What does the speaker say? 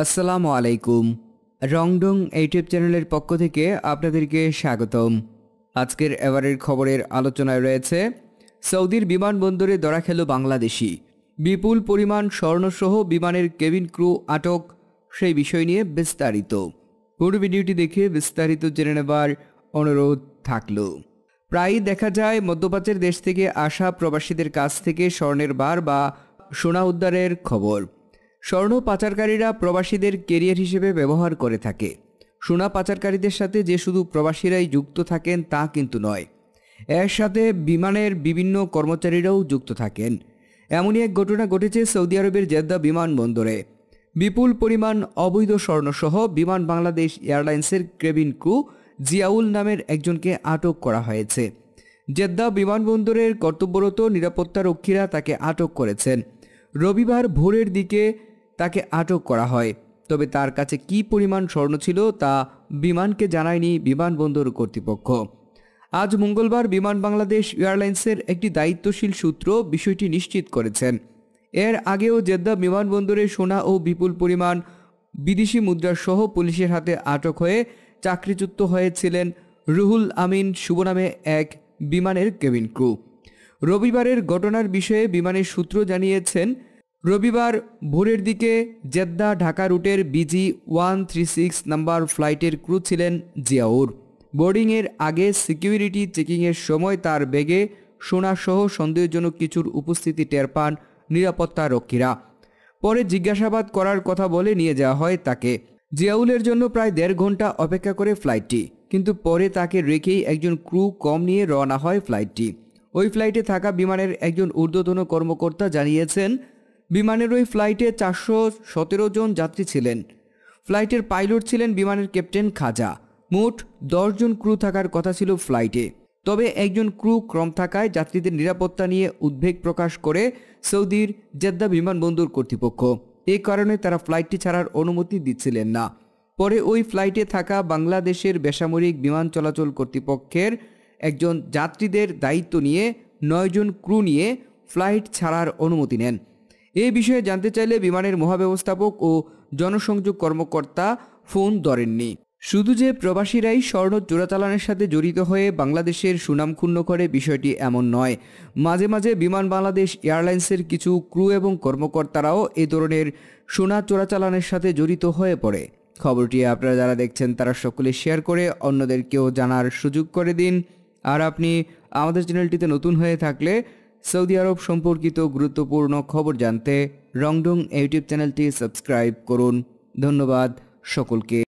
আসসালামু আলাইকুম রংডং ইউটিউব চ্যানেলের পক্ষ থেকে আপনাদেরকে স্বাগতম আজকের এবারের খবরের আলোচনায় রয়েছে সৌদির বিমানবন্দরে ধরা খেল বাংলাদেশি বিপুল পরিমাণ স্বর্ণসহ বিমানের কেবিন ক্রু আটক সেই বিষয় নিয়ে বিস্তারিত পুরো ভিডিওটি দেখে বিস্তারিত জেনে নেবার অনুরোধ থাকল প্রায়ই দেখা যায় মধ্যপ্রাচ্যের দেশ থেকে আসা প্রবাসীদের কাছ থেকে স্বর্ণের বার বা সোনা উদ্ধারের খবর স্বর্ণ পাচারকারীরা প্রবাসীদের কেরিয়ার হিসেবে ব্যবহার করে থাকে সোনা পাচারকারীদের সাথে যে শুধু প্রবাসীরাই যুক্ত থাকেন তা কিন্তু নয় এর সাথে বিমানের বিভিন্ন কর্মচারীরাও যুক্ত থাকেন এমনই এক ঘটনা ঘটেছে সৌদি আরবের জেদ্দা বিমানবন্দরে বিপুল পরিমাণ অবৈধ স্বর্ণসহ বিমান বাংলাদেশ এয়ারলাইন্সের ক্রেবিন ক্রু জিয়াউল নামের একজনকে আটক করা হয়েছে জেদ্দা বিমানবন্দরের কর্তব্যরত নিরাপত্তারক্ষীরা তাকে আটক করেছেন রবিবার ভোরের দিকে তাকে আটক করা হয় তবে তার কাছে কি পরিমাণ স্বর্ণ ছিল তা বিমানকে জানায়নি বিমানবন্দর কর্তৃপক্ষ আজ মঙ্গলবার বিমান বাংলাদেশ এয়ারলাইন্সের একটি দায়িত্বশীল সূত্র বিষয়টি নিশ্চিত করেছেন এর আগেও জেদ্দা বিমানবন্দরে সোনা ও বিপুল পরিমাণ বিদেশি মুদ্রাসহ পুলিশের হাতে আটক হয়ে চাকরিচ্যুত হয়েছিলেন রুহুল আমিন শুভ নামে এক বিমানের কেবিন ক্রু রবিবারের ঘটনার বিষয়ে বিমানের সূত্র জানিয়েছেন রবিবার ভোরের দিকে জেদ্দা ঢাকা রুটের BG one three six number ফ্লাইটের ক্রু ছিলেন জিয়াউর বোর্ডিংয়ের আগে সিকিউরিটি চেকিংয়ের সময় তার বেগে সোনাসহ সন্দেহজনক কিছুর উপস্থিতি টের পান নিরাপত্তা রক্ষীরা পরে জিজ্ঞাসাবাদ করার কথা বলে নিয়ে যাওয়া হয় তাকে জিয়াউলের জন্য প্রায় দেড় ঘন্টা অপেক্ষা করে ফ্লাইটটি কিন্তু পরে তাকে রেখেই একজন ক্রু কম নিয়ে রওনা হয় ফ্লাইটটি ওই ফ্লাইটে থাকা বিমানের একজন ঊর্ধ্বতন কর্মকর্তা জানিয়েছেন বিমানের ওই ফ্লাইটে চারশো সতেরো জন যাত্রী ছিলেন ফ্লাইটের পাইলট ছিলেন বিমানের ক্যাপ্টেন খাজা মোট দশজন ক্রু থাকার কথা ছিল ফ্লাইটে তবে একজন ক্রু ক্রম থাকায় যাত্রীদের নিরাপত্তা নিয়ে উদ্বেগ প্রকাশ করে সৌদির জেদ্দা বিমানবন্দর কর্তৃপক্ষ এ কারণে তারা ফ্লাইটটি ছাড়ার অনুমতি দিচ্ছিলেন না পরে ওই ফ্লাইটে থাকা বাংলাদেশের বেসামরিক বিমান চলাচল কর্তৃপক্ষের একজন যাত্রীদের দায়িত্ব নিয়ে নয়জন ক্রু নিয়ে ফ্লাইট ছাড়ার অনুমতি নেন এই বিষয়ে জানতে চাইলে বিমানের মহাব্যবস্থাপক ও জনসংযোগ কর্মকর্তা ফোন ধরেননি শুধু যে প্রবাসীরাই স্বর্ণ চোরাচালানের সাথে জড়িত হয়ে বাংলাদেশের সুনাম ক্ষুণ্ণ করে বিষয়টি এমন নয় মাঝে মাঝে বিমান বাংলাদেশ এয়ারলাইন্সের কিছু ক্রু এবং কর্মকর্তারাও এ ধরনের সোনা চোরাচালানের সাথে জড়িত হয়ে পড়ে খবরটি আপনারা যারা দেখছেন তারা সকলে শেয়ার করে অন্যদেরকেও জানার সুযোগ করে দিন আর আপনি আমাদের চ্যানেলটিতে নতুন হয়ে থাকলে সৌদি আরব সম্পর্কিত গুরুত্বপূর্ণ খবর জানতে রংডং ইউটিউব চ্যানেলটি সাবস্ক্রাইব করুন ধন্যবাদ সকলকে